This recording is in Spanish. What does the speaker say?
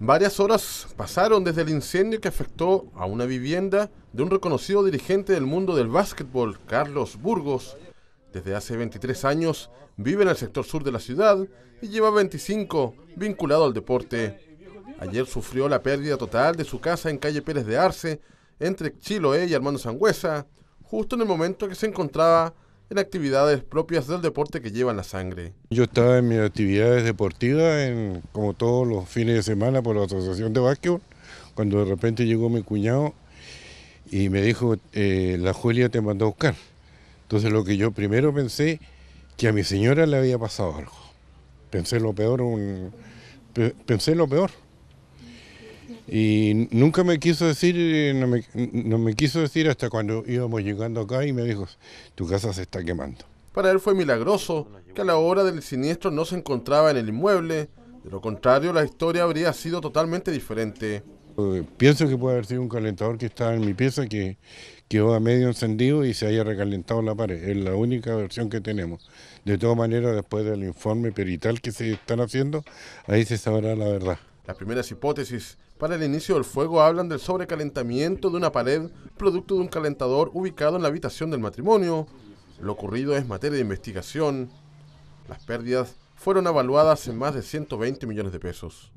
Varias horas pasaron desde el incendio que afectó a una vivienda de un reconocido dirigente del mundo del básquetbol, Carlos Burgos. Desde hace 23 años vive en el sector sur de la ciudad y lleva 25 vinculado al deporte. Ayer sufrió la pérdida total de su casa en calle Pérez de Arce, entre Chiloé y Armando Sangüesa, justo en el momento que se encontraba actividades propias del deporte que llevan la sangre. Yo estaba en mis actividades deportivas, en, como todos los fines de semana, por la Asociación de Básquetbol, cuando de repente llegó mi cuñado y me dijo, eh, la Julia te mandó a buscar. Entonces lo que yo primero pensé, que a mi señora le había pasado algo. Pensé lo peor, un, pensé lo peor. Y nunca me quiso decir, no me, quiso decir hasta cuando íbamos llegando acá y me dijo, tu casa se está quemando. Para él fue milagroso que a la hora del siniestro no se encontraba en el inmueble, de lo contrario la historia habría sido totalmente diferente. Eh, pienso que puede haber sido un calentador que estaba en mi pieza que quedó a medio encendido y se haya recalentado la pared. Es la única versión que tenemos. De todas maneras, después del informe perital que se están haciendo, ahí se sabrá la verdad. Las primeras hipótesis para el inicio del fuego hablan del sobrecalentamiento de una pared producto de un calentador ubicado en la habitación del matrimonio. Lo ocurrido es materia de investigación. Las pérdidas fueron evaluadas en más de 120 millones de pesos.